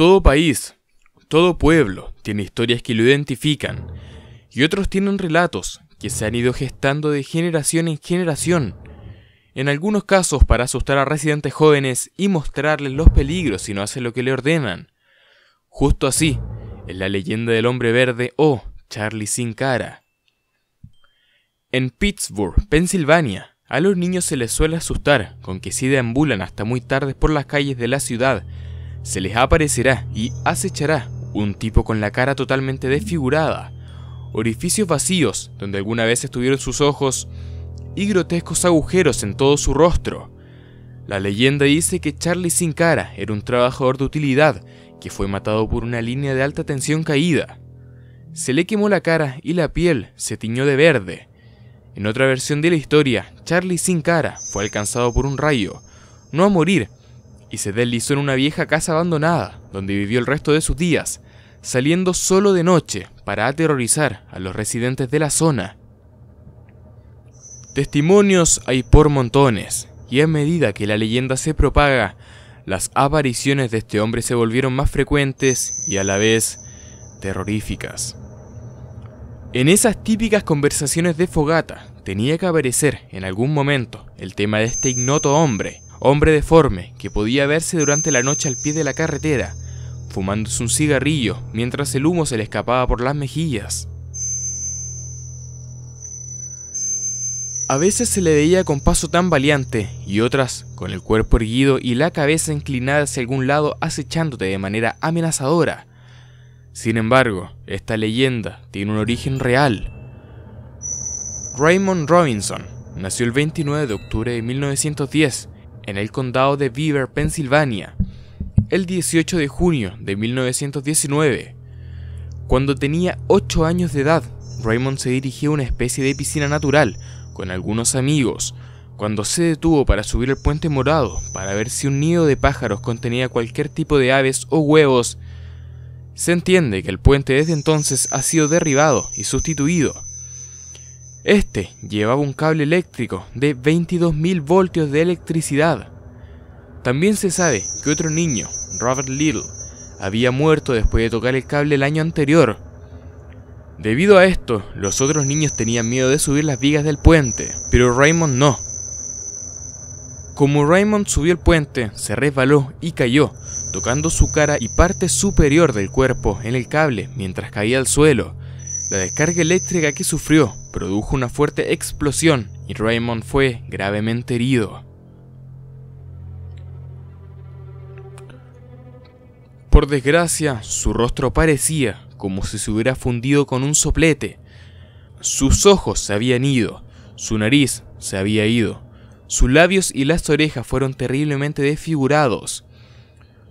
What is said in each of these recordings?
Todo país, todo pueblo tiene historias que lo identifican y otros tienen relatos que se han ido gestando de generación en generación, en algunos casos para asustar a residentes jóvenes y mostrarles los peligros si no hacen lo que le ordenan. Justo así, en la leyenda del hombre verde o Charlie sin cara. En Pittsburgh, Pensilvania, a los niños se les suele asustar con que si deambulan hasta muy tarde por las calles de la ciudad se les aparecerá y acechará un tipo con la cara totalmente desfigurada, orificios vacíos donde alguna vez estuvieron sus ojos y grotescos agujeros en todo su rostro. La leyenda dice que Charlie Sin Cara era un trabajador de utilidad que fue matado por una línea de alta tensión caída. Se le quemó la cara y la piel se tiñó de verde. En otra versión de la historia, Charlie Sin Cara fue alcanzado por un rayo, no a morir, y se deslizó en una vieja casa abandonada, donde vivió el resto de sus días, saliendo solo de noche para aterrorizar a los residentes de la zona. Testimonios hay por montones, y a medida que la leyenda se propaga, las apariciones de este hombre se volvieron más frecuentes y a la vez terroríficas. En esas típicas conversaciones de fogata tenía que aparecer en algún momento el tema de este ignoto hombre, hombre deforme que podía verse durante la noche al pie de la carretera, fumándose un cigarrillo mientras el humo se le escapaba por las mejillas. A veces se le veía con paso tan valiente y otras con el cuerpo erguido y la cabeza inclinada hacia algún lado acechándote de manera amenazadora. Sin embargo, esta leyenda tiene un origen real. Raymond Robinson nació el 29 de octubre de 1910 en el condado de Beaver, Pensilvania, el 18 de junio de 1919. Cuando tenía 8 años de edad, Raymond se dirigió a una especie de piscina natural con algunos amigos, cuando se detuvo para subir el puente morado para ver si un nido de pájaros contenía cualquier tipo de aves o huevos, se entiende que el puente desde entonces ha sido derribado y sustituido este llevaba un cable eléctrico de 22.000 voltios de electricidad. También se sabe que otro niño, Robert Little, había muerto después de tocar el cable el año anterior. Debido a esto, los otros niños tenían miedo de subir las vigas del puente, pero Raymond no. Como Raymond subió el puente, se resbaló y cayó, tocando su cara y parte superior del cuerpo en el cable mientras caía al suelo, la descarga eléctrica que sufrió produjo una fuerte explosión y Raymond fue gravemente herido. Por desgracia, su rostro parecía como si se hubiera fundido con un soplete. Sus ojos se habían ido, su nariz se había ido, sus labios y las orejas fueron terriblemente desfigurados.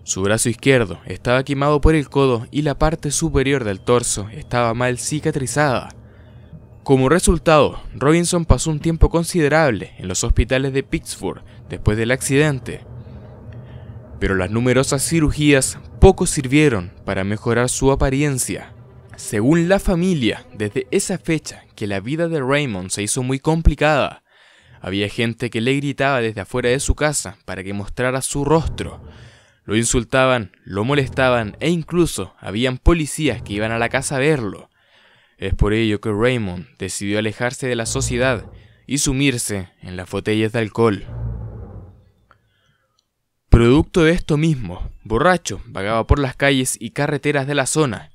Su brazo izquierdo estaba quemado por el codo y la parte superior del torso estaba mal cicatrizada. Como resultado, Robinson pasó un tiempo considerable en los hospitales de Pittsburgh después del accidente. Pero las numerosas cirugías poco sirvieron para mejorar su apariencia. Según la familia, desde esa fecha que la vida de Raymond se hizo muy complicada. Había gente que le gritaba desde afuera de su casa para que mostrara su rostro, lo insultaban, lo molestaban e incluso habían policías que iban a la casa a verlo. Es por ello que Raymond decidió alejarse de la sociedad y sumirse en las botellas de alcohol. Producto de esto mismo, borracho, vagaba por las calles y carreteras de la zona,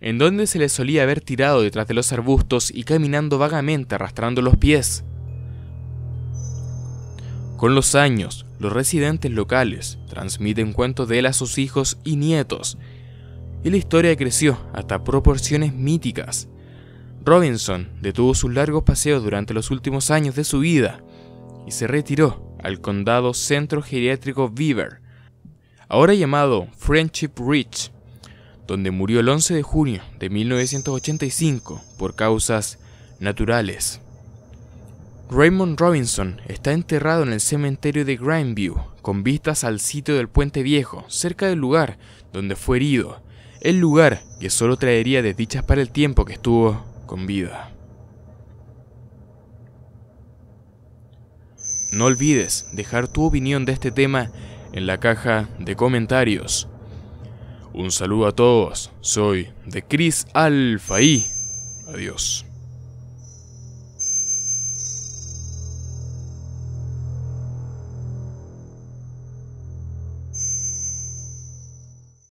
en donde se le solía haber tirado detrás de los arbustos y caminando vagamente arrastrando los pies. Con los años, los residentes locales transmiten cuentos de él a sus hijos y nietos, y la historia creció hasta proporciones míticas. Robinson detuvo sus largos paseos durante los últimos años de su vida y se retiró al condado centro geriátrico Beaver, ahora llamado Friendship Ridge, donde murió el 11 de junio de 1985 por causas naturales. Raymond Robinson está enterrado en el cementerio de Grindview, con vistas al sitio del puente viejo, cerca del lugar donde fue herido, el lugar que solo traería desdichas para el tiempo que estuvo con vida. No olvides dejar tu opinión de este tema en la caja de comentarios. Un saludo a todos, soy de Chris Adiós.